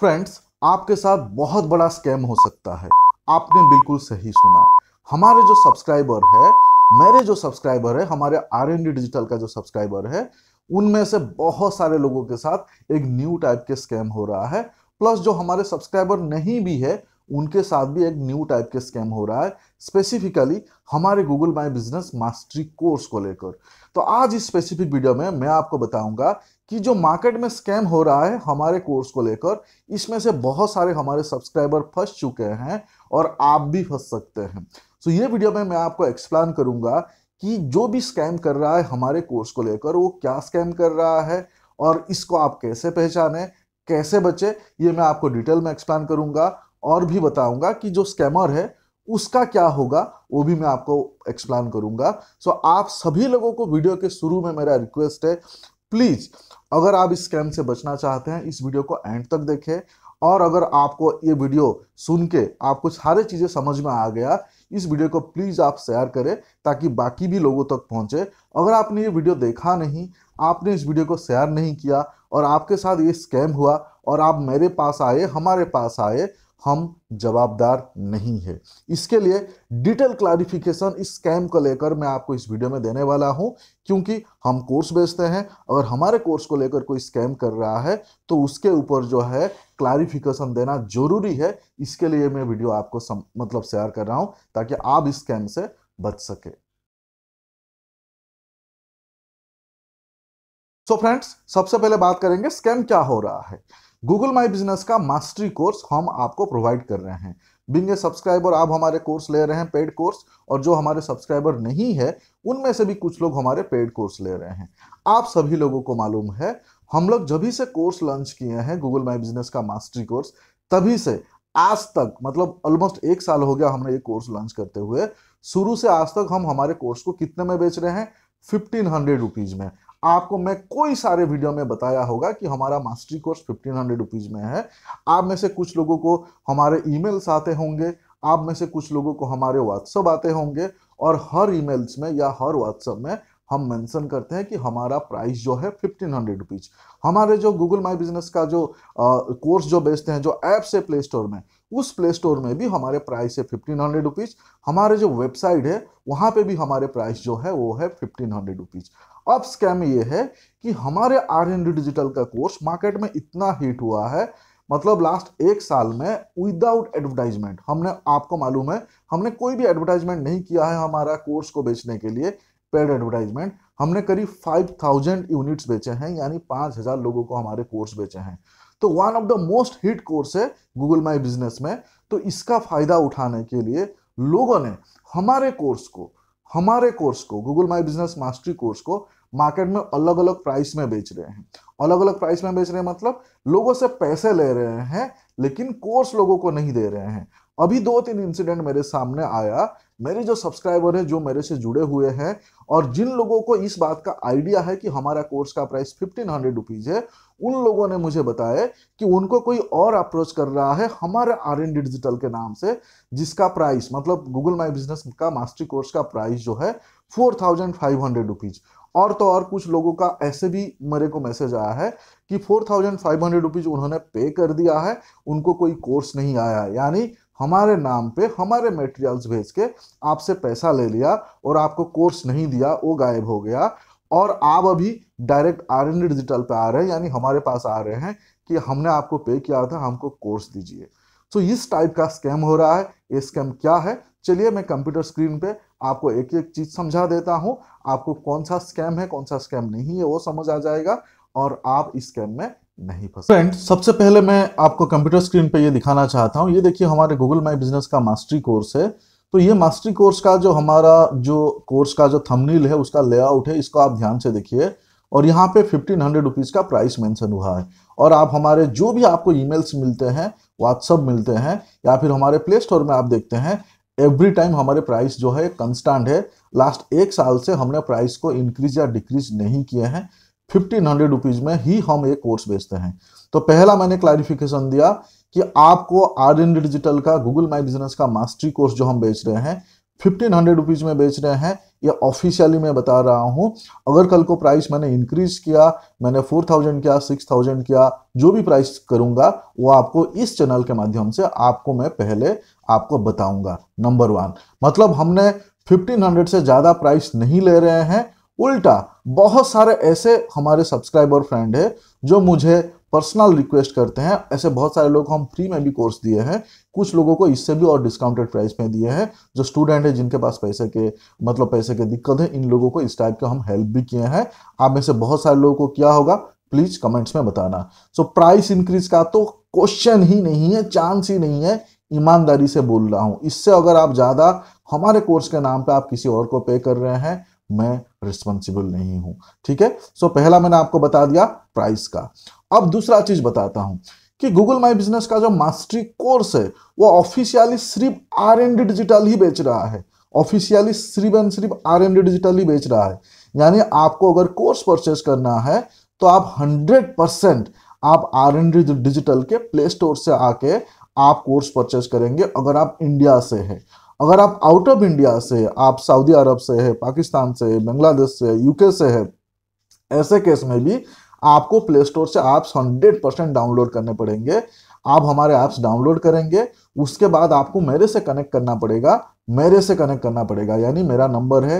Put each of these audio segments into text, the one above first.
Friends आपके साथ बहुत बड़ा स्कैम हो सकता है आपने बिल्कुल सही सुना हमारे जो सब्सक्राइबर है मेरे जो सब्सक्राइबर है हमारे आर एन डिजिटल का जो सब्सक्राइबर है उनमें से बहुत सारे लोगों के साथ एक न्यू टाइप के स्कैम हो रहा है प्लस जो हमारे सब्सक्राइबर नहीं भी है उनके साथ भी एक न्यू टाइप के स्कैम हो रहा है स्पेसिफिकली हमारे Google my business mastery course को लेकर तो आज इस स्पेसिफिक वीडियो में मैं आपको बताऊंगा कि जो मार्केट में स्कैम हो रहा है हमारे कोर्स को लेकर इसमें से बहुत सारे हमारे सब्सक्राइबर फंस चुके हैं और आप भी फंस सकते हैं सो so, ये वीडियो में मैं आपको एक्सप्लेन करूंगा कि जो भी स्कैम कर रहा है हमारे कोर्स को लेकर वो क्या स्कैम कर रहा है और इसको आप कैसे पहचाने कैसे बचे ये मैं आपको डिटेल में एक्सप्लेन करूंगा और भी बताऊंगा कि जो स्कैमर है उसका क्या होगा वो भी मैं आपको एक्सप्लेन करूंगा सो so, आप सभी लोगों को वीडियो के शुरू में मेरा रिक्वेस्ट है प्लीज़ अगर आप इस स्कैम से बचना चाहते हैं इस वीडियो को एंड तक देखें और अगर आपको ये वीडियो सुन के आपको सारे चीज़ें समझ में आ गया इस वीडियो को प्लीज़ आप शेयर करें ताकि बाकी भी लोगों तक पहुँचे अगर आपने ये वीडियो देखा नहीं आपने इस वीडियो को शेयर नहीं किया और आपके साथ ये स्कैम हुआ और आप मेरे पास आए हमारे पास आए हम जवाबदार नहीं है इसके लिए डिटेल क्लैरिफिकेशन इस स्कैम को लेकर मैं आपको इस वीडियो में देने वाला हूं क्योंकि हम कोर्स बेचते हैं अगर हमारे कोर्स को लेकर कोई स्कैम कर रहा है तो उसके ऊपर जो है क्लैरिफिकेशन देना जरूरी है इसके लिए मैं वीडियो आपको सम, मतलब शेयर कर रहा हूं ताकि आप इस स्कैम से बच सके सो so फ्रेंड्स सबसे पहले बात करेंगे स्कैम क्या हो रहा है गूगल माई बिजनेस का मास्टरी कोर्स हम आपको प्रोवाइड कर रहे हैं बिंग ए सब्सक्राइबर आप हमारे कोर्स ले रहे हैं पेड कोर्स और जो हमारे सब्सक्राइबर नहीं है उनमें से भी कुछ लोग हमारे पेड कोर्स ले रहे हैं आप सभी लोगों को मालूम है हम लोग जब ही से कोर्स लॉन्च किए हैं गूगल माई बिजनेस का मास्टरी कोर्स तभी से आज तक मतलब ऑलमोस्ट एक साल हो गया हमने ये कोर्स लॉन्च करते हुए शुरू से आज तक हम हमारे कोर्स को कितने में बेच रहे हैं फिफ्टीन हंड्रेड रुपीज़ में आपको मैं कोई सारे वीडियो में बताया होगा कि हमारा mastery course fifteen hundred rupees में है आप में से कुछ लोगों को हमारे ईमेल्स आते होंगे आप में से कुछ लोगों को हमारे व्हाट्सअप आते होंगे और हर ईमेल्स में या हर व्हाट्सअप में हम मेंशन करते हैं कि हमारा प्राइस जो है फिफ्टीन हंड्रेड रुपीज़ हमारे जो गूगल माई बिजनेस का जो कोर्स जो बेचते हैं जो ऐप्स है प्ले स्टोर में उस प्ले स्टोर में भी हमारे प्राइस है फिफ्टीन हंड्रेड रुपीज़ हमारे जो वेबसाइट है वहां पे भी हमारे प्राइस जो है वो है फिफ्टीन हंड्रेड रुपीज़ अब स्कैम ये है कि हमारे आर एन डी डिजिटल का कोर्स मार्केट में इतना हिट हुआ है मतलब लास्ट एक साल में विदाउट एडवर्टाइजमेंट हमने आपको मालूम है हमने कोई भी एडवर्टाइजमेंट नहीं किया है हमारा कोर्स को बेचने के लिए पेड एडवर्टाइजमेंट हमने करीब 5000 यूनिट्स बेचे हैं यानी 5000 लोगों को हमारे कोर्स बेचे हैं तो one of the most hit course है गूगल माई बिजनेस में तो इसका फ़ायदा उठाने के लिए लोगों ने हमारे कोर्स को हमारे कोर्स को Google my business mastery course को मार्केट में अलग अलग प्राइस में बेच रहे हैं अलग अलग प्राइस में बेच रहे हैं मतलब लोगों से पैसे ले रहे हैं लेकिन कोर्स लोगों को नहीं दे रहे हैं अभी दो तीन इंसिडेंट मेरे सामने आया मेरे जो सब्सक्राइबर हैं जो मेरे से जुड़े हुए हैं और जिन लोगों को इस बात का आइडिया है कि हमारा कोर्स का प्राइस फिफ्टीन हंड्रेड रुपीज़ है उन लोगों ने मुझे बताया कि उनको कोई और अप्रोच कर रहा है हमारे आर एन डिजिटल के नाम से जिसका प्राइस मतलब गूगल माई बिजनेस का मास्टरी कोर्स का प्राइस जो है four thousand five hundred rupees और तो और कुछ लोगों का ऐसे भी मेरे को मैसेज आया है कि four thousand five hundred rupees उन्होंने पे कर दिया है उनको कोई कोर्स नहीं आया यानी हमारे नाम पे हमारे मटेरियल्स भेज के आपसे पैसा ले लिया और आपको कोर्स नहीं दिया वो गायब हो गया और आप अभी डायरेक्ट आर एन डिजिटल पे आ रहे हैं यानी हमारे पास आ रहे हैं कि हमने आपको पे किया था हमको कोर्स दीजिए सो तो इस टाइप का स्कैम हो रहा है ये स्कैम क्या है चलिए मैं कंप्यूटर स्क्रीन पे आपको एक एक चीज़ समझा देता हूं आपको कौन सा स्कैम है कौन सा स्कैम नहीं है वो समझ आ जाएगा और आप इस स्कैम में नहीं फंस फ्रेंड सबसे पहले मैं आपको कंप्यूटर स्क्रीन पे ये दिखाना चाहता हूँ ये देखिए हमारे गूगल माई बिजनेस का मास्टरी कोर्स है तो ये मास्टरी कोर्स का जो हमारा जो कोर्स का जो थंबनेल है उसका लेआउट है इसको आप ध्यान से देखिए और यहाँ पे फिफ्टीन हंड्रेड रुपीज़ का प्राइस मेंशन हुआ है और आप हमारे जो भी आपको ईमेल्स मिलते हैं व्हाट्सअप मिलते हैं या फिर हमारे प्ले स्टोर में आप देखते हैं एवरी टाइम हमारे प्राइस जो है कंस्टेंट है लास्ट एक साल से हमने प्राइस को इंक्रीज या डिक्रीज नहीं किए हैं फिफ्टीन हंड्रेड रुपीज में ही हम एक कोर्स बेचते हैं तो पहला मैंने क्लैरिफिकेशन दिया कि आपको आर एन डिजिटल का गूगल माई बिजनेस का मास्टरी कोर्स जो हम बेच रहे हैं फिफ्टीन हंड्रेड रुपीज़ में बेच रहे हैं ये ऑफिशियली मैं बता रहा हूँ अगर कल को प्राइस मैंने इंक्रीज किया मैंने फोर थाउजेंड किया सिक्स थाउजेंड किया जो भी प्राइस करूँगा वो आपको इस चैनल के माध्यम से आपको मैं पहले आपको बताऊँगा नंबर वन मतलब हमने फिफ्टीन हंड्रेड से ज़्यादा प्राइस नहीं ले रहे हैं उल्टा बहुत सारे ऐसे हमारे सब्सक्राइबर फ्रेंड है जो मुझे पर्सनल रिक्वेस्ट करते हैं ऐसे बहुत सारे लोग हम फ्री में भी कोर्स दिए हैं कुछ लोगों को इससे भी और डिस्काउंटेड प्राइस में दिए हैं जो स्टूडेंट है जिनके पास पैसे के मतलब पैसे के दिक्कत है इन लोगों को इस टाइप का हम हेल्प भी किए हैं आप में से बहुत सारे लोगों को क्या होगा प्लीज कमेंट्स में बताना सो प्राइस इंक्रीज का तो क्वेश्चन ही नहीं है चांस ही नहीं है ईमानदारी से बोल रहा हूं इससे अगर आप ज़्यादा हमारे कोर्स के नाम पे आप किसी और को पे कर रहे हैं मैं रिस्पॉन्सिबल नहीं हूं ठीक है सो पहला मैंने आपको बता दिया प्राइस का अब दूसरा चीज़ बताता हूं कि गूगल माई बिजनेस का जो मास्टरी कोर्स है वो ऑफिशियली सिर्फ आर एन डी डिजिटल ही बेच रहा है ऑफिशियली सिर्फ एंड सिर्फ आर एन डी डिजिटल ही बेच रहा है यानी आपको अगर कोर्स परचेज करना है तो आप हंड्रेड परसेंट आप आर एन डी डिजिटल के प्ले स्टोर से आके आप कोर्स परचेज करेंगे अगर आप इंडिया से हैं अगर आप आउट ऑफ इंडिया से आप सऊदी अरब से है पाकिस्तान से है बांग्लादेश से है यूके से है ऐसे केस में भी आपको प्ले स्टोर से ऐप्स हंड्रेड परसेंट डाउनलोड करने पड़ेंगे आप हमारे ऐप्स डाउनलोड करेंगे उसके बाद आपको मेरे से कनेक्ट करना पड़ेगा मेरे से कनेक्ट करना पड़ेगा यानी मेरा नंबर है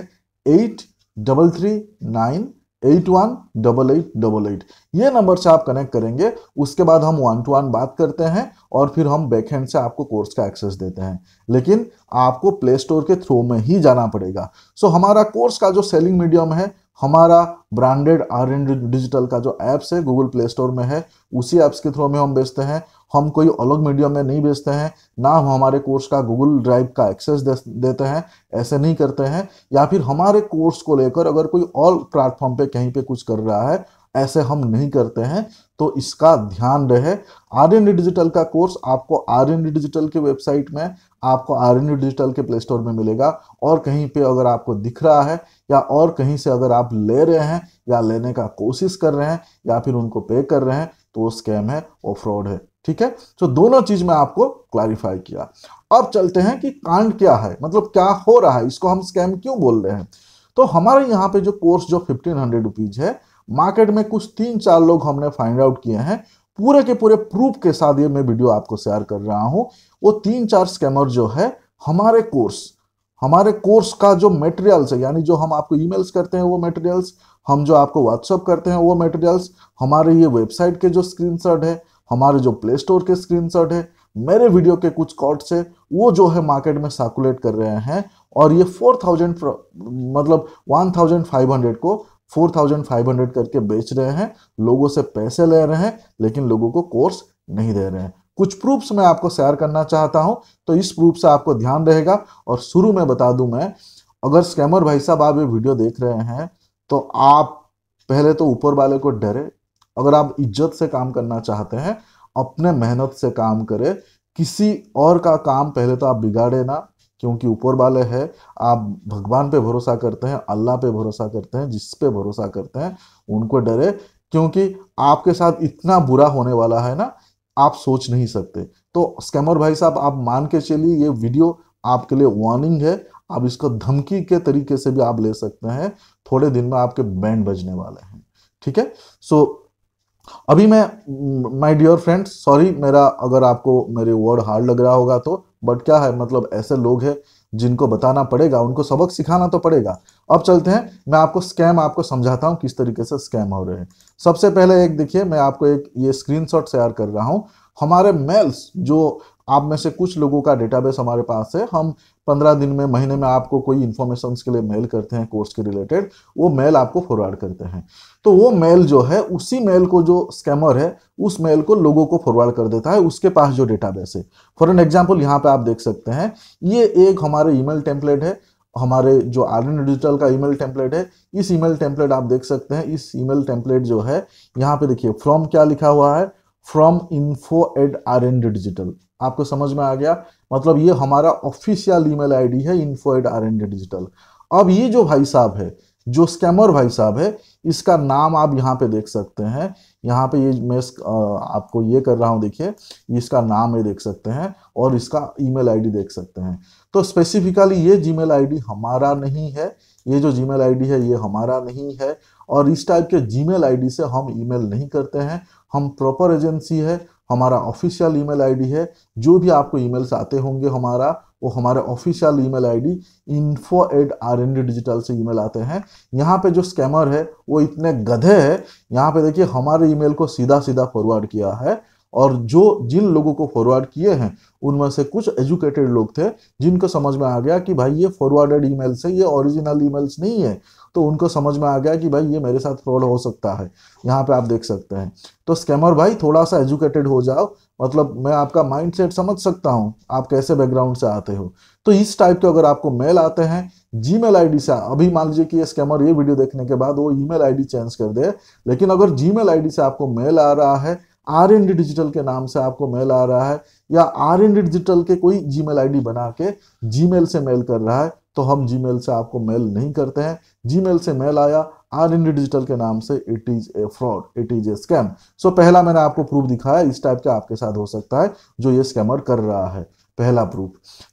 eight double three nine eight one double eight double eight ये नंबर से आप कनेक्ट करेंगे उसके बाद हम वन टू वन बात करते हैं और फिर हम बैक हैंड से आपको कोर्स का एक्सेस देते हैं लेकिन आपको प्ले स्टोर के थ्रू में ही जाना पड़ेगा सो हमारा कोर्स का जो सेलिंग मीडियम है हमारा ब्रांडेड आर एंड डिजिटल का जो ऐप्स है गूगल प्ले स्टोर में है उसी ऐप्स के थ्रू में हम बेचते हैं हम कोई अलग मीडियम में नहीं बेचते हैं ना हम हमारे कोर्स का गूगल ड्राइव का एक्सेस देते हैं ऐसे नहीं करते हैं या फिर हमारे कोर्स को लेकर अगर कोई और प्लेटफॉर्म पे कहीं पे कुछ कर रहा है ऐसे हम नहीं करते हैं तो इसका ध्यान रहे आर एन डी डिजिटल का कोर्स आपको आर एन डी डिजिटल के वेबसाइट में आपको आर एन डी डिजिटल के प्ले स्टोर में मिलेगा और कहीं पे अगर आपको दिख रहा है या और कहीं से अगर आप ले रहे हैं या लेने का कोशिश कर रहे हैं या फिर उनको पे कर रहे हैं तो वो स्कैम है और फ्रॉड है ठीक है तो दोनों चीज में आपको क्लैरिफाई किया अब चलते हैं कि कांड क्या है मतलब क्या हो रहा है इसको हम स्कैम क्यों बोल रहे हैं तो हमारे यहाँ पे जो कोर्स जो फिफ्टीन हंड्रेड रुपीज है मार्केट में कुछ तीन चार लोग हमने फाइंड आउट किए हैं पूरे के पूरे प्रूफ के साथ ये मैं वीडियो आपको शेयर कर रहा हूँ वो तीन चार स्कैमर जो है हमारे कोर्स हमारे कोर्स का जो मेटेरियल्स है यानी जो हम आपको ईमेल्स करते हैं वो मेटेरियल्स हम जो आपको व्हाट्सअप करते हैं वो मेटेरियल्स हमारे ये वेबसाइट के जो स्क्रीनशॉट है हमारे जो प्ले स्टोर के स्क्रीनशॉट है मेरे वीडियो के कुछ कॉट्स है वो जो है मार्केट में सर्कुलेट कर रहे हैं और ये फोर थाउजेंड मतलब वन थाउजेंड फाइव हंड्रेड को फोर थाउजेंड फाइव हंड्रेड करके बेच रहे हैं लोगों से पैसे ले रहे हैं लेकिन लोगों को कोर्स नहीं दे रहे हैं कुछ प्रूफ्स मैं आपको शेयर करना चाहता हूं तो इस प्रूफ से आपको ध्यान रहेगा और शुरू में बता दूं मैं अगर स्कैमर भाई साहब आप ये वीडियो देख रहे हैं तो आप पहले तो ऊपर वाले को डरे अगर आप इज्जत से काम करना चाहते हैं अपने मेहनत से काम करें किसी और का काम पहले तो आप बिगाड़े ना क्योंकि ऊपर वाले हैं आप भगवान पे भरोसा करते हैं अल्लाह पे भरोसा करते हैं जिस पे भरोसा करते हैं उनको डरे क्योंकि आपके साथ इतना बुरा होने वाला है ना आप सोच नहीं सकते तो स्कैमर भाई साहब आप मान के चलिए ये वीडियो आपके लिए वार्निंग है आप इसको धमकी के तरीके से भी आप ले सकते हैं थोड़े दिन में आपके बैंड बजने वाले हैं ठीक है सो so, अभी मैं माय डियर फ्रेंड्स सॉरी मेरा अगर आपको मेरे वर्ड हार्ड लग रहा होगा तो बट क्या है मतलब ऐसे लोग हैं जिनको बताना पड़ेगा उनको सबक सिखाना तो पड़ेगा अब चलते हैं मैं आपको स्कैम आपको समझाता हूँ किस तरीके से स्कैम हो रहे हैं सबसे पहले एक देखिए मैं आपको एक ये स्क्रीनशॉट शेयर कर रहा हूँ हमारे मेल्स जो आप में से कुछ लोगों का डेटाबेस हमारे पास है हम पंद्रह दिन में महीने में आपको कोई इन्फॉर्मेशन के लिए मेल करते हैं कोर्स के रिलेटेड वो मेल आपको फॉरवर्ड करते हैं तो वो मेल जो है उसी मेल को जो स्कैमर है उस मेल को लोगों को फॉरवर्ड कर देता है उसके पास जो डेटाबेस है फॉर एन एग्जाम्पल यहाँ पे आप देख सकते हैं ये एक हमारे ईमेल टेम्पलेट है हमारे जो एन डिजिटल का ईमेल टेम्पलेट है इस ईमेल टेम्पलेट आप देख सकते हैं इस ईमेल टेम्पलेट जो है यहाँ पे देखिए फ्रॉम क्या लिखा हुआ है from info at R N digital आपको समझ में आ गया मतलब ये हमारा ऑफिशियल ईमेल आईडी है info at R N D digital अब ये जो भाई साहब है जो स्कैमर भाई साहब है इसका नाम आप यहाँ पे देख सकते हैं यहाँ पे ये मैं आपको ये कर रहा हूँ देखिए इसका नाम ये देख सकते हैं और इसका ईमेल आईडी देख सकते हैं तो स्पेसिफिकली ये जीमेल आईडी हमारा नहीं है ये जो जीमेल आईडी है ये हमारा नहीं है और इस टाइप के जीमेल आईडी से हम ईमेल नहीं करते हैं हम प्रॉपर एजेंसी है हमारा ऑफिशियल ईमेल आईडी है जो भी आपको ईमेल्स आते होंगे हमारा वो हमारे official email ID info at R N D digital से ईमेल आते हैं यहाँ पे जो स्कैमर है वो इतने गधे है यहाँ पे देखिए हमारे ईमेल को सीधा सीधा फॉरवर्ड किया है और जो जिन लोगों को फॉरवर्ड किए हैं उनमें से कुछ एजुकेटेड लोग थे जिनको समझ में आ गया कि भाई ये फॉरवर्डेड ईमेल है ये ओरिजिनल ईमेल्स नहीं है तो उनको समझ में आ गया कि भाई ये मेरे साथ फ्रॉड हो सकता है यहाँ पे आप देख सकते हैं तो स्कैमर भाई थोड़ा सा एजुकेटेड हो जाओ मतलब मैं आपका माइंडसेट समझ सकता हूँ आप कैसे बैकग्राउंड से आते हो तो इस टाइप के अगर आपको मेल आते हैं जी मेल आई से अभी मान लीजिए कि ये स्कैमर ये वीडियो देखने के बाद वो ई मेल आई चेंज कर दे लेकिन अगर जी मेल आई से आपको मेल आ रहा है आर एन डी डिजिटल के नाम से आपको मेल आ रहा है या आर एन डी डिजिटल के कोई जी मेल आई डी बना के जी मेल से मेल कर रहा है तो हम जी मेल से आपको मेल नहीं करते हैं जी मेल से मेल आया आर एन डी डिजिटल के नाम से it is a fraud it is a scam so पहला मैंने आपको प्रूफ दिखाया इस टाइप का आपके साथ हो सकता है जो ये स्कैमर कर रहा है पहला प्रूफ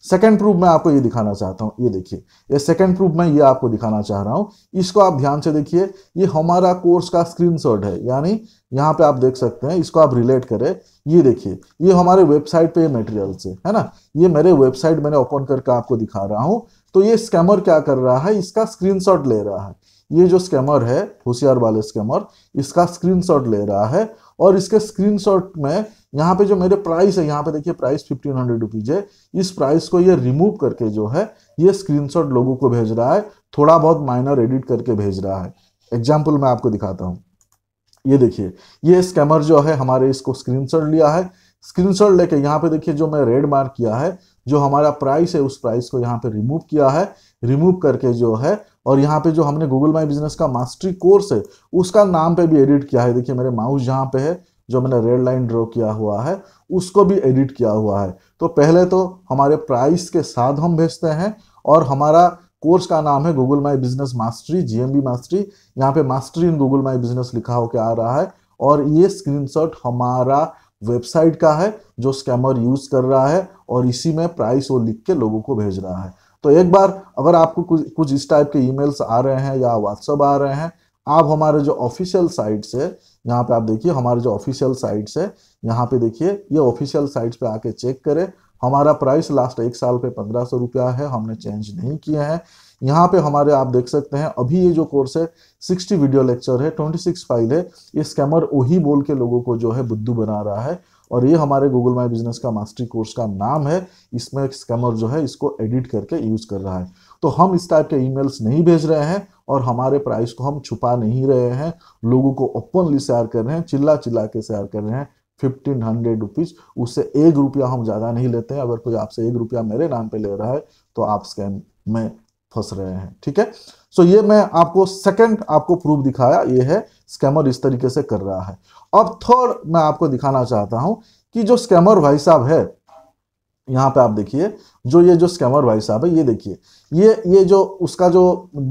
सेकंड प्रूफ मैं आपको ये दिखाना चाहता हूँ ये देखिए ये सेकंड प्रूफ मैं ये आपको दिखाना चाह रहा हूँ इसको आप ध्यान से देखिए ये हमारा कोर्स का स्क्रीनशॉट है यानी यहाँ पे आप देख सकते हैं इसको आप रिलेट करें ये देखिए ये हमारे वेबसाइट पे मटेरियल से है ना ये मेरे वेबसाइट मैंने ओपन करके आपको दिखा रहा हूँ तो ये स्कैमर क्या कर रहा है इसका स्क्रीनशॉट ले रहा है ये जो स्कैमर है होशियार वाले स्कैमर इसका स्क्रीनशॉट ले रहा है और इसके स्क्रीनशॉट में यहाँ पे जो मेरे प्राइस है यहाँ पे देखिए प्राइस फिफ्टीन हंड्रेड रुपीज़ है इस प्राइस को ये रिमूव करके जो है ये स्क्रीनशॉट लोगों को भेज रहा है थोड़ा बहुत माइनर एडिट करके भेज रहा है एग्जाम्पल मैं आपको दिखाता हूँ ये देखिए ये स्कैमर जो है हमारे इसको स्क्रीनशॉट लिया है स्क्रीनशॉट लेके यहाँ पे देखिए जो मैं रेड मार्क किया है जो हमारा प्राइस है उस प्राइस को यहाँ पे रिमूव किया है रिमूव करके जो है और यहाँ पे जो हमने गूगल माई बिजनेस का मास्टरी कोर्स है उसका नाम पे भी एडिट किया है देखिए मेरे माउस जहाँ पे है जो मैंने रेड लाइन ड्रॉ किया हुआ है उसको भी एडिट किया हुआ है तो पहले तो हमारे प्राइस के साथ हम भेजते हैं और हमारा कोर्स का नाम है Google my business mastery GMB mastery यहाँ पे mastery in Google my business लिखा होकर आ रहा है और ये स्क्रीनशॉट हमारा वेबसाइट का है जो स्कैमर यूज कर रहा है और इसी में प्राइस वो लिख के लोगों को भेज रहा है तो एक बार अगर आपको कुछ कुछ इस टाइप के ईमेल्स आ रहे हैं या व्हाट्सअप आ रहे हैं आप हमारे जो ऑफिशियल साइट से यहाँ पे आप देखिए हमारे जो ऑफिशियल साइट्स है यहाँ पे देखिए ये ऑफिशियल साइट्स पे आके चेक करें हमारा प्राइस लास्ट एक साल पे पंद्रह सौ रुपया है हमने चेंज नहीं किया है यहाँ पे हमारे आप देख सकते हैं अभी ये जो कोर्स है सिक्सटी वीडियो लेक्चर है ट्वेंटी सिक्स फाइल है ये स्कैमर वही बोल के लोगों को जो है बुद्धू बना रहा है और ये हमारे गूगल माई बिजनेस का मास्टरी कोर्स का नाम है इसमें स्कैमर जो है इसको एडिट करके यूज़ कर रहा है तो हम इस टाइप के ईमेल्स नहीं भेज रहे हैं और हमारे प्राइस को हम छुपा नहीं रहे हैं लोगों को ओपनली शेयर कर रहे हैं चिल्ला चिल्ला के शेयर कर रहे हैं फिफ्टीन हंड्रेड रुपीज़ उससे एक रुपया हम ज़्यादा नहीं लेते हैं अगर कोई आपसे एक रुपया मेरे नाम पे ले रहा है तो आप स्कैम में फंस रहे हैं ठीक है सो ये मैं आपको सेकंड आपको प्रूफ दिखाया ये है स्कैमर इस तरीके से कर रहा है अब थर्ड मैं आपको दिखाना चाहता हूँ कि जो स्कैमर भाई साहब है यहाँ पे आप देखिए जो ये जो स्कैमर भाई साहब है ये देखिए ये ये जो उसका जो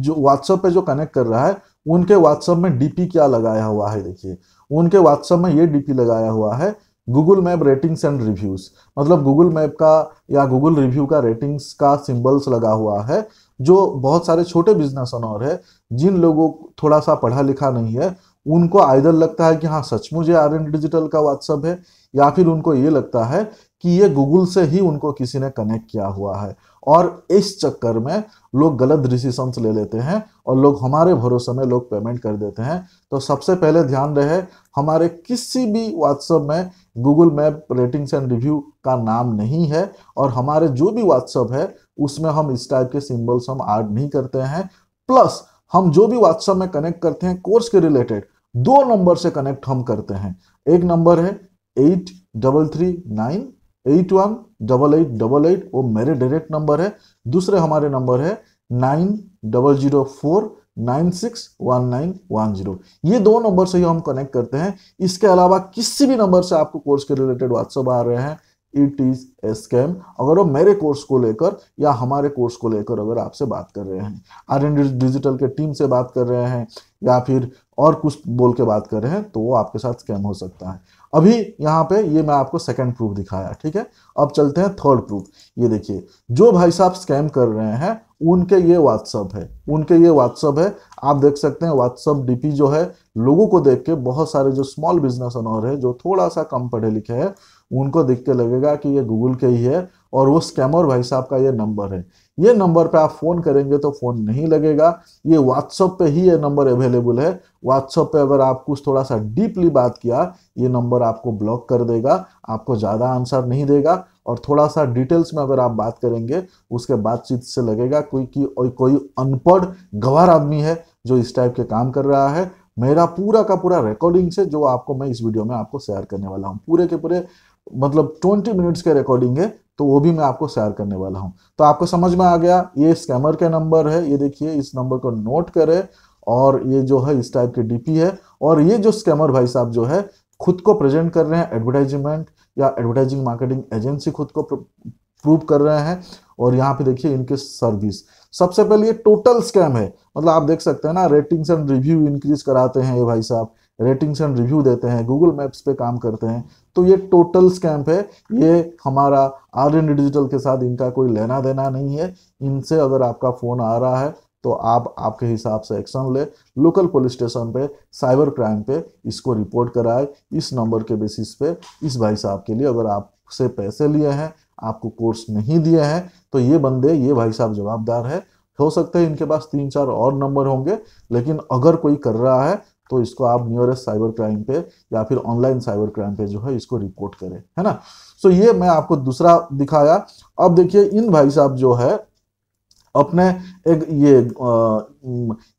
जो व्हाट्सएप पे जो कनेक्ट कर रहा है उनके व्हाट्सएप में डीपी क्या लगाया हुआ है देखिए उनके व्हाट्सअप में ये डीपी लगाया हुआ है Google map ratings and reviews मतलब गूगल मैप का या गूगल रिव्यू का रेटिंग्स का सिंबल्स लगा हुआ है जो बहुत सारे छोटे बिजनेस ऑनर है जिन लोगों को थोड़ा सा पढ़ा लिखा नहीं है उनको आयदर लगता है कि हाँ सचमुच ये आर डिजिटल का व्हाट्सअप है या फिर उनको ये लगता है कि ये गूगल से ही उनको किसी ने कनेक्ट किया हुआ है और इस चक्कर में लोग गलत डिसीजंस ले लेते हैं और लोग हमारे भरोसे में लोग पेमेंट कर देते हैं तो सबसे पहले ध्यान रहे हमारे किसी भी व्हाट्सअप में Google map ratings and review का नाम नहीं है और हमारे जो भी व्हाट्सअप है उसमें हम इस टाइप के सिम्बल्स हम ऐड नहीं करते हैं प्लस हम जो भी व्हाट्सअप में कनेक्ट करते हैं कोर्स के रिलेटेड दो नंबर से कनेक्ट हम करते हैं एक नंबर है eight double three nine eight one double eight double eight वो मेरे डायरेक्ट नंबर है दूसरे हमारे नंबर है nine double zero four nine six one nine one zero ये दो नंबर से ही हम कनेक्ट करते हैं इसके अलावा किसी भी नंबर से आपको कोर्स के रिलेटेड व्हाट्सअप आ रहे हैं इट इज ए स्कैम अगर वो मेरे कोर्स को लेकर या हमारे कोर्स को लेकर अगर आपसे बात कर रहे हैं आर एन डिजिटल के टीम से बात कर रहे हैं या फिर और कुछ बोल के बात कर रहे हैं तो वो आपके साथ स्कैम हो सकता है अभी यहाँ पे ये मैं आपको सेकंड प्रूफ दिखाया ठीक है अब चलते हैं थर्ड प्रूफ ये देखिए जो भाई साहब स्कैम कर रहे हैं उनके ये व्हाट्सअप है उनके ये व्हाट्सअप है आप देख सकते हैं व्हाट्सअप डीपी जो है लोगों को देख के बहुत सारे जो स्मॉल बिजनेस ऑनर है जो थोड़ा सा कम पढ़े लिखे हैं उनको देख के लगेगा कि ये गूगल के ही है और वो स्कैमर भाई साहब का ये नंबर है ये नंबर पे आप फ़ोन करेंगे तो फ़ोन नहीं लगेगा ये व्हाट्सअप पे ही ये नंबर अवेलेबल है व्हाट्सअप पे अगर आप कुछ थोड़ा सा डीपली बात किया ये नंबर आपको ब्लॉक कर देगा आपको ज़्यादा आंसर नहीं देगा और थोड़ा सा डिटेल्स में अगर आप बात करेंगे उसके बातचीत से लगेगा कोई कि कोई अनपढ़ गवार आदमी है जो इस टाइप के काम कर रहा है मेरा पूरा का पूरा रिकॉर्डिंग से जो आपको मैं इस वीडियो में आपको शेयर करने वाला हूँ पूरे के पूरे मतलब 20 मिनट्स के रिकॉर्डिंग है तो वो भी मैं आपको शेयर करने वाला हूँ तो आपको समझ में आ गया ये स्कैमर के नंबर है ये देखिए इस नंबर को नोट करें और ये जो है इस टाइप के डीपी है और ये जो स्कैमर भाई साहब जो है खुद को प्रेजेंट कर रहे हैं एडवर्टाइजमेंट या एडवर्टाइजिंग मार्केटिंग एजेंसी खुद को प्रूव कर रहे हैं और यहाँ पे देखिए इनके सर्विस सबसे पहले ये टोटल स्कैम है मतलब आप देख सकते हैं ना रेटिंग्स एंड रिव्यू इंक्रीज कराते हैं ये भाई साहब रेटिंग्स एंड रिव्यू देते हैं गूगल मैप्स पे काम करते हैं तो ये टोटल स्कैम्प है ये हमारा आर डिजिटल के साथ इनका कोई लेना देना नहीं है इनसे अगर आपका फ़ोन आ रहा है तो आप आपके हिसाब से एक्शन ले लोकल पुलिस स्टेशन पे साइबर क्राइम पे इसको रिपोर्ट कराए इस नंबर के बेसिस पे इस भाई साहब के लिए अगर आपसे पैसे लिए हैं आपको कोर्स नहीं दिए हैं तो ये बंदे ये भाई साहब जवाबदार है हो सकता है इनके पास तीन चार और नंबर होंगे लेकिन अगर कोई कर रहा है तो इसको आप नियरेस्ट साइबर क्राइम पे या फिर ऑनलाइन साइबर क्राइम पे जो है इसको रिपोर्ट करें है ना सो so ये मैं आपको दूसरा दिखाया अब देखिए इन भाई साहब जो है अपने एक ये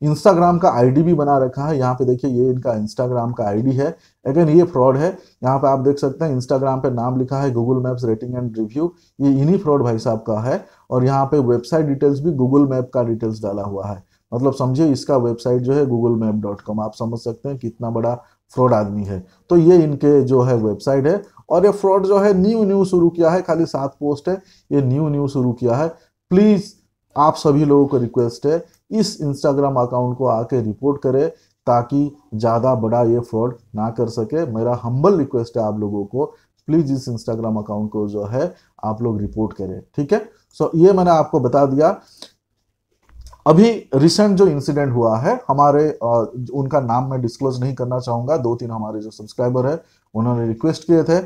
इंस्टाग्राम का आईडी भी बना रखा है यहाँ पे देखिए ये इनका इंस्टाग्राम का आईडी है अगेन ये फ्रॉड है यहाँ पे आप देख सकते हैं इंस्टाग्राम पे नाम लिखा है Google maps rating and review ये इन्हीं फ्रॉड भाई साहब का है और यहाँ पे वेबसाइट डिटेल्स भी गूगल मैप का डिटेल्स डाला हुआ है मतलब समझिए इसका वेबसाइट जो है गूगल मैप डॉट कॉम आप समझ सकते हैं कितना बड़ा फ्रॉड आदमी है तो ये इनके जो है वेबसाइट है और ये फ्रॉड जो है न्यू न्यू शुरू किया है खाली सात पोस्ट है ये न्यू न्यू शुरू किया है प्लीज़ आप सभी लोगों को रिक्वेस्ट है इस इंस्टाग्राम अकाउंट को आके रिपोर्ट करें ताकि ज़्यादा बड़ा ये फ्रॉड ना कर सके मेरा हम्बल रिक्वेस्ट है आप लोगों को प्लीज़ इस इंस्टाग्राम अकाउंट को जो है आप लोग रिपोर्ट करें ठीक है सो ये मैंने आपको बता दिया अभी रिसेंट जो इंसिडेंट हुआ है हमारे उनका नाम मैं डिस्क्लोज नहीं करना चाहूँगा दो तीन हमारे जो सब्सक्राइबर है उन्होंने रिक्वेस्ट किए थे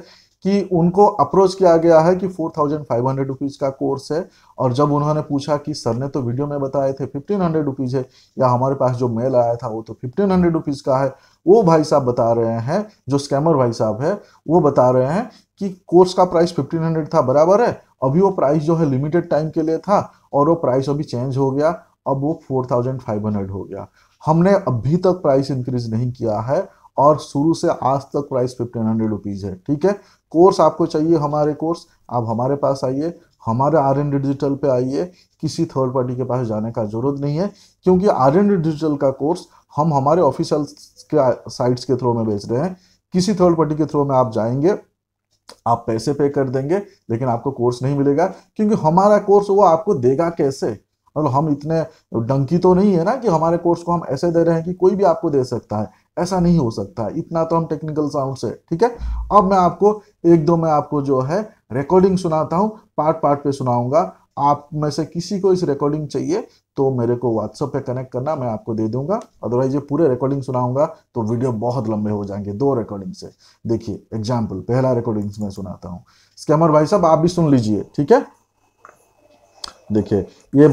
कि उनको अप्रोच किया गया है कि four thousand five hundred rupees का कोर्स है और जब उन्होंने पूछा कि सर ने तो वीडियो में बताए थे फिफ्टीन हंड्रेड रुपीज़ है या हमारे पास जो मेल आया था वो तो फिफ्टीन हंड्रेड रुपीज़ का है वो भाई साहब बता रहे हैं जो स्कैमर भाई साहब है वो बता रहे हैं कि कोर्स का प्राइस फिफ्टीन हंड्रेड था बराबर है अभी वो प्राइस जो है लिमिटेड टाइम के लिए था और वो प्राइस अभी चेंज हो गया अब वो फोर थाउजेंड फाइव हंड्रेड हो गया हमने अभी तक प्राइस इंक्रीज नहीं किया है और शुरू से आज तक प्राइस फिफ्टीन हंड्रेड रुपीज़ है ठीक है कोर्स आपको चाहिए हमारे कोर्स आप हमारे पास आइए हमारे आर एन डिजिटल पे आइए किसी थर्ड पार्टी के पास जाने का ज़रूरत नहीं है क्योंकि आर एन डिजिटल का कोर्स हम हमारे ऑफिशियल के साइट्स के थ्रू में बेच रहे हैं किसी थर्ड पार्टी के थ्रू में आप जाएंगे आप पैसे पे कर देंगे लेकिन आपको कोर्स नहीं मिलेगा क्योंकि हमारा कोर्स वो आपको देगा कैसे मतलब हम इतने डंकी तो नहीं है ना कि हमारे कोर्स को हम ऐसे दे रहे हैं कि कोई भी आपको दे सकता है ऐसा नहीं हो सकता इतना तो हम टेक्निकल साउंड से ठीक है अब मैं आपको एक दो मैं आपको जो है रिकॉर्डिंग सुनाता हूँ पार्ट पार्ट पे सुनाऊंगा आप में से किसी को इस रिकॉर्डिंग चाहिए तो मेरे को व्हाट्सअप पे कनेक्ट करना मैं आपको दे दूंगा अदरवाइज ये पूरे रिकॉर्डिंग सुनाऊंगा तो वीडियो बहुत लंबे हो जाएंगे दो रिकॉर्डिंग से देखिए एग्जाम्पल पहला रिकॉर्डिंग मैं सुनाता हूँ स्कैमर भाई साहब आप भी सुन लीजिए ठीक है देखिए ये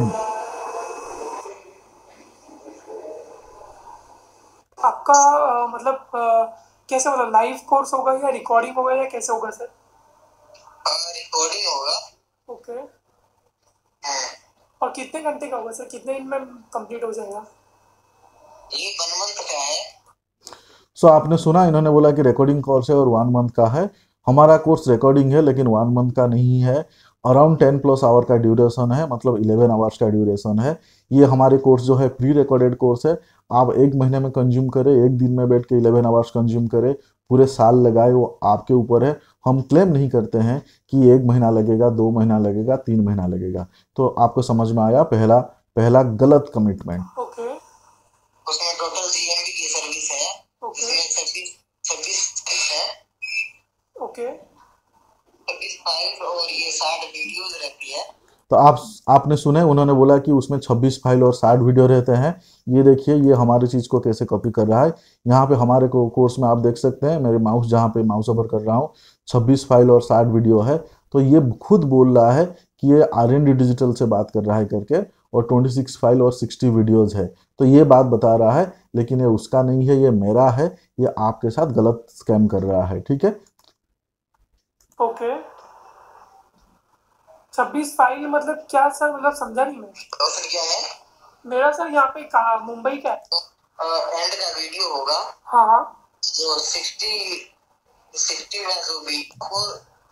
आपका मतलब कैसे मतलब लाइव कोर्स होगा या रिकॉर्डिंग होगा या कैसे होगा सर रिकॉर्डिंग होगा ओके हाँ। और कितने घंटे का होगा सर कितने दिन में कंप्लीट हो जाएगा सो so, आपने सुना इन्होंने बोला कि रिकॉर्डिंग कोर्स है और वन मंथ का है हमारा कोर्स रिकॉर्डिंग है लेकिन वन मंथ का नहीं है अराउंड टेन प्लस आवर का ड्यूरेशन है मतलब इलेवन आवर्स का ड्यूरेशन है ये हमारे कोर्स जो है प्री रिकॉर्डेड कोर्स है आप एक महीने में कंज्यूम करें एक दिन में बैठ के इलेवन आवर्स कंज्यूम करें पूरे साल लगाए वो आपके ऊपर है हम क्लेम नहीं करते हैं कि एक महीना लगेगा दो महीना लगेगा तीन महीना लगेगा तो आपको समझ में आया पहला पहला गलत कमिटमेंट ओके Okay. और ये रहती है तो आप आपने सुने उन्होंने बोला कि उसमें 26 फाइल और 60 वीडियो रहते हैं ये देखिए ये हमारी चीज़ को कैसे कॉपी कर रहा है यहाँ पे हमारे को कोर्स में आप देख सकते हैं मेरे माउस जहाँ पे माउस ओवर कर रहा हूँ 26 फाइल और 60 वीडियो है तो ये खुद बोल रहा है कि ये आर एन डी डिजिटल से बात कर रहा है करके और 26 फाइल और 60 वीडियोज़ है तो ये बात बता रहा है लेकिन ये उसका नहीं है ये मेरा है ये आपके साथ गलत स्कैम कर रहा है ठीक है ओके okay. छब्बीस फाइल मतलब क्या सर मतलब समझा नहीं मैं तो सर क्या है मेरा सर यहाँ पे कहा मुंबई का है एंड तो, का वीडियो होगा हाँ हाँ जो सिक्सटी सिक्सटी में जो भी वो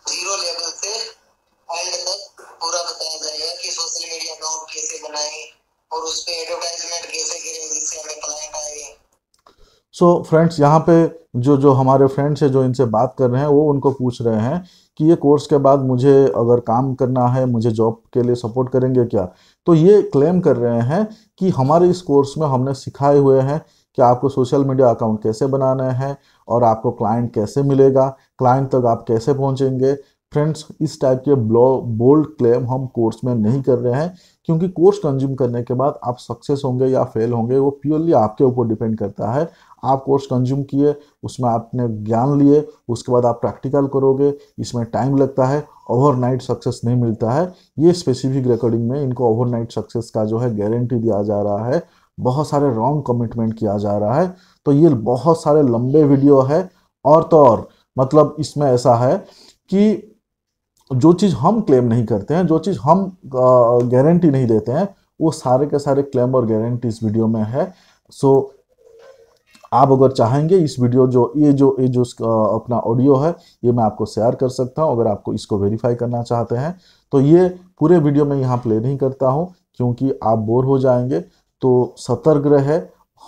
जीरो लेवल से एंड तक पूरा बताया जाएगा कि सोशल मीडिया अकाउंट कैसे बनाए और उस पर एडवर्टाइजमेंट कैसे करें जिससे हमें क्लाइंट आए सो so, फ्रेंड्स यहाँ पे जो जो हमारे फ्रेंड्स हैं जो इनसे बात कर रहे हैं वो उनको पूछ रहे हैं किए कोर्स के बाद मुझे अगर काम करना है मुझे जॉब के लिए सपोर्ट करेंगे क्या तो ये क्लेम कर रहे हैं कि हमारे इस कोर्स में हमने सिखाए हुए हैं कि आपको सोशल मीडिया अकाउंट कैसे बनाना है और आपको क्लाइंट कैसे मिलेगा क्लाइंट तक आप कैसे पहुंचेंगे फ्रेंड्स इस टाइप के ब्लॉ बोल्ड क्लेम हम कोर्स में नहीं कर रहे हैं क्योंकि कोर्स कंज्यूम करने के बाद आप सक्सेस होंगे या फेल होंगे वो प्योरली आपके ऊपर डिपेंड करता है आप कोर्स कंज्यूम किए उसमें आपने ज्ञान लिए उसके बाद आप प्रैक्टिकल करोगे इसमें टाइम लगता है ओवरनाइट सक्सेस नहीं मिलता है ये स्पेसिफिक रिकॉर्डिंग में इनको ओवरनाइट सक्सेस का जो है गारंटी दिया जा रहा है बहुत सारे रॉन्ग कमिटमेंट किया जा रहा है तो ये बहुत सारे लंबे वीडियो है और तो और मतलब इसमें ऐसा है कि जो चीज़ हम क्लेम नहीं करते हैं जो चीज़ हम गारंटी नहीं देते हैं वो सारे के सारे क्लेम और गारंटी इस वीडियो में है सो so, आप अगर चाहेंगे इस वीडियो जो ये जो ये जो अपना ऑडियो है ये मैं आपको शेयर कर सकता हूँ अगर आपको इसको वेरीफाई करना चाहते हैं तो ये पूरे वीडियो में यहाँ प्ले नहीं करता हूँ क्योंकि आप बोर हो जाएंगे तो सतर्क रहे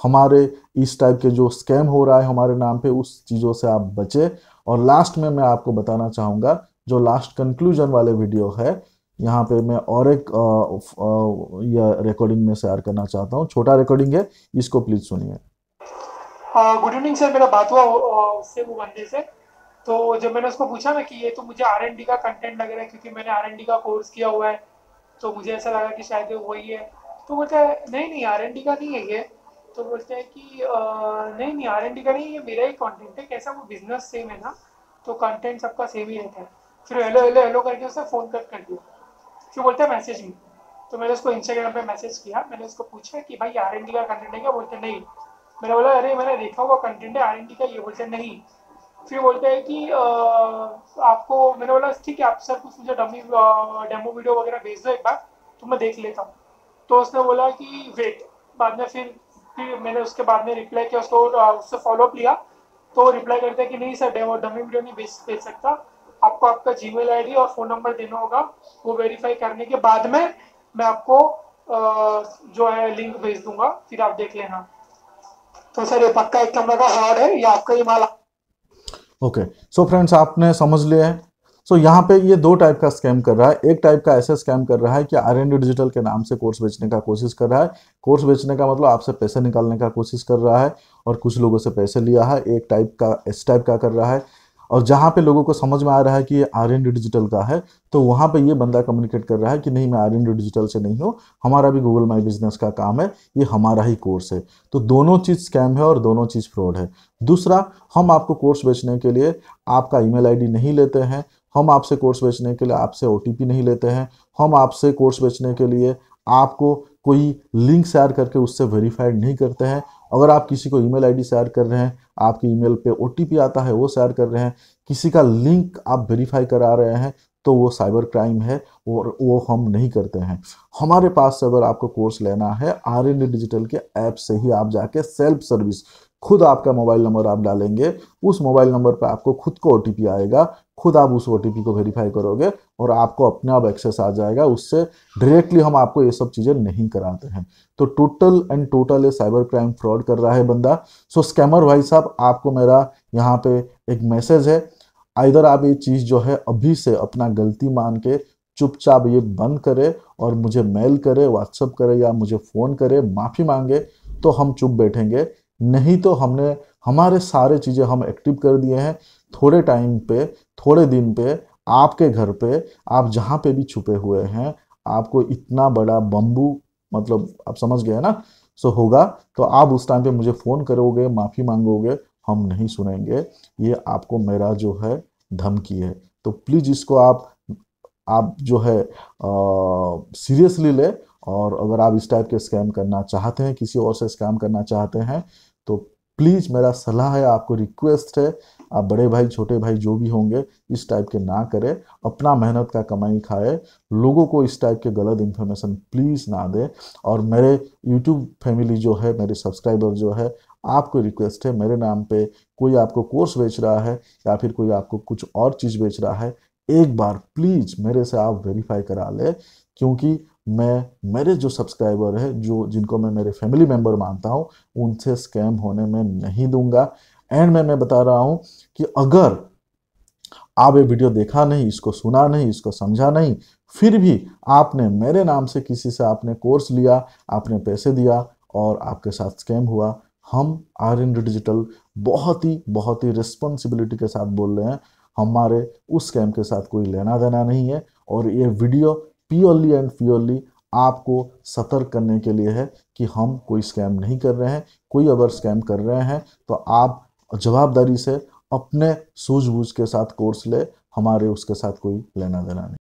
हमारे इस टाइप के जो स्कैम हो रहा है हमारे नाम पे उस चीज़ों से आप बचे और लास्ट में मैं आपको बताना चाहूँगा जो लास्ट कंक्लूजन वाले वीडियो है यहाँ पे मैं और एक आ, आ, या रिकॉर्डिंग में शेयर करना चाहता हूँ छोटा रिकॉर्डिंग है इसको प्लीज़ सुनिए गुड इवनिंग सर मेरा बात हुआ उससे वो बंदे से तो जब मैंने उसको पूछा ना कि ये तो मुझे आर एन डी का कंटेंट लग रहा है क्योंकि मैंने आर एन डी का कोर्स किया हुआ है तो मुझे ऐसा लगा कि शायद वही है तो बोलते हैं नहीं नहीं आर एन डी का नहीं है ये तो बोलते हैं कि नहीं नहीं आर एन डी का नहीं ये मेरा ही कंटेंट है कैसा वो बिजनेस सेम है ना तो कंटेंट सबका सेम ही रहता है फिर हेलो हेलो हेलो करके उसने फ़ोन कट कर दिया फिर बोलते हैं मैसेज में तो मैंने उसको इंस्टाग्राम पे मैसेज किया मैंने उसको पूछा कि भाई आर एन डी का कंटेंट है क्या बोलते नहीं मैंने बोला अरे मैंने देखा हुआ कंटेंट है आर का ये बोलते नहीं फिर बोलते हैं कि आ, आपको मैंने बोला ठीक है आप सर कुछ मुझे डमी डेमो वीडियो वगैरह भेज दो एक बार तो मैं देख लेता हूँ तो उसने बोला कि वेट बाद में फिर फिर मैंने उसके बाद में रिप्लाई किया उसको उससे फॉलोअप लिया तो रिप्लाई करते हैं कि नहीं सर डेमो डमी वीडियो नहीं भेज भेज सकता आपको आपका जी मेल और फ़ोन नंबर देना होगा वो वेरीफाई करने के बाद में मैं आपको जो है लिंक भेज दूंगा फिर आप देख लेना तो सर ये पक्का एक कमरे का फ्रॉड है या आपका ही माला ओके सो फ्रेंड्स आपने समझ लिया है सो so, यहाँ पे ये दो टाइप का स्कैम कर रहा है एक टाइप का ऐसे स्कैम कर रहा है कि आर एन डिजिटल के नाम से कोर्स बेचने का कोशिश कर रहा है कोर्स बेचने का मतलब आपसे पैसे निकालने का कोशिश कर रहा है और कुछ लोगों से पैसे लिया है एक टाइप का इस टाइप का कर रहा है और जहाँ पे लोगों को समझ में आ रहा है कि ये आर एन डिजिटल का है तो वहाँ पे ये बंदा कम्युनिकेट कर रहा है कि नहीं मैं आर एन डिजिटल से नहीं हूँ हमारा भी गूगल माई बिजनेस का काम है ये हमारा ही कोर्स है तो दोनों चीज़ स्कैम है और दोनों चीज़ फ्रॉड है दूसरा हम आपको कोर्स बेचने के लिए आपका आई डी नहीं लेते हैं हम आपसे कोर्स बेचने के लिए आपसे ओ नहीं लेते हैं हम आपसे कोर्स बेचने के लिए आपको कोई लिंक शेयर करके उससे वेरीफाइड नहीं करते हैं अगर आप किसी को ईमेल आईडी शेयर कर रहे हैं आपकी ईमेल पे ओटीपी आता है वो शेयर कर रहे हैं किसी का लिंक आप वेरीफाई करा रहे हैं तो वो साइबर क्राइम है और वो हम नहीं करते हैं हमारे पास अगर आपको कोर्स लेना है आर डिजिटल के ऐप से ही आप जाके सेल्फ सर्विस खुद आपका मोबाइल नंबर आप डालेंगे उस मोबाइल नंबर पर आपको खुद को ओ आएगा खुद आप उस ओ को वेरीफाई करोगे और आपको अपने आप एक्सेस आ जाएगा उससे डायरेक्टली हम आपको ये सब चीज़ें नहीं कराते हैं तो टोटल एंड टोटल ये साइबर क्राइम फ्रॉड कर रहा है बंदा सो स्कैमर भाई साहब आपको मेरा यहाँ पे एक मैसेज है आइधर आप ये चीज़ जो है अभी से अपना गलती मान के चुपचाप ये बंद करे और मुझे मेल करे व्हाट्सअप करे या मुझे फ़ोन करे माफ़ी मांगे तो हम चुप बैठेंगे नहीं तो हमने हमारे सारे चीज़ें हम एक्टिव कर दिए हैं थोड़े टाइम पे थोड़े दिन पे आपके घर पे आप जहाँ पे भी छुपे हुए हैं आपको इतना बड़ा बम्बू मतलब आप समझ गए ना सो होगा तो आप उस टाइम पे मुझे फ़ोन करोगे माफ़ी मांगोगे हम नहीं सुनेंगे ये आपको मेरा जो है धमकी है तो प्लीज़ इसको आप आप जो है सीरियसली ले और अगर आप इस टाइप के स्कैम करना चाहते हैं किसी और से स्कैम करना चाहते हैं तो प्लीज़ मेरा सलाह है आपको रिक्वेस्ट है आप बड़े भाई छोटे भाई जो भी होंगे इस टाइप के ना करें अपना मेहनत का कमाई खाए लोगों को इस टाइप के गलत इन्फॉर्मेशन प्लीज़ ना दें और मेरे यूट्यूब फैमिली जो है मेरे सब्सक्राइबर जो है आपको रिक्वेस्ट है मेरे नाम पे कोई आपको कोर्स बेच रहा है या फिर कोई आपको कुछ और चीज़ बेच रहा है एक बार प्लीज़ मेरे से आप वेरीफाई करा ले क्योंकि मैं मेरे जो सब्सक्राइबर है जो जिनको मैं मेरे फैमिली मेम्बर मानता हूँ उनसे स्कैम होने में नहीं दूंगा एंड में मैं बता रहा हूँ कि अगर आप ये वीडियो देखा नहीं इसको सुना नहीं इसको समझा नहीं फिर भी आपने मेरे नाम से किसी से आपने कोर्स लिया आपने पैसे दिया और आपके साथ स्कैम हुआ हम आर इन डिजिटल बहुत ही बहुत ही रिस्पॉन्सिबिलिटी के साथ बोल रहे हैं हमारे उस स्कैम के साथ कोई लेना देना नहीं है और ये वीडियो प्योरली एंड प्योरली आपको सतर्क करने के लिए है कि हम कोई स्कैम नहीं कर रहे हैं कोई अगर स्कैम कर रहे हैं तो आप जवाबदारी से अपने सूझबूझ के साथ कोर्स ले हमारे उसके साथ कोई लेना देना नहीं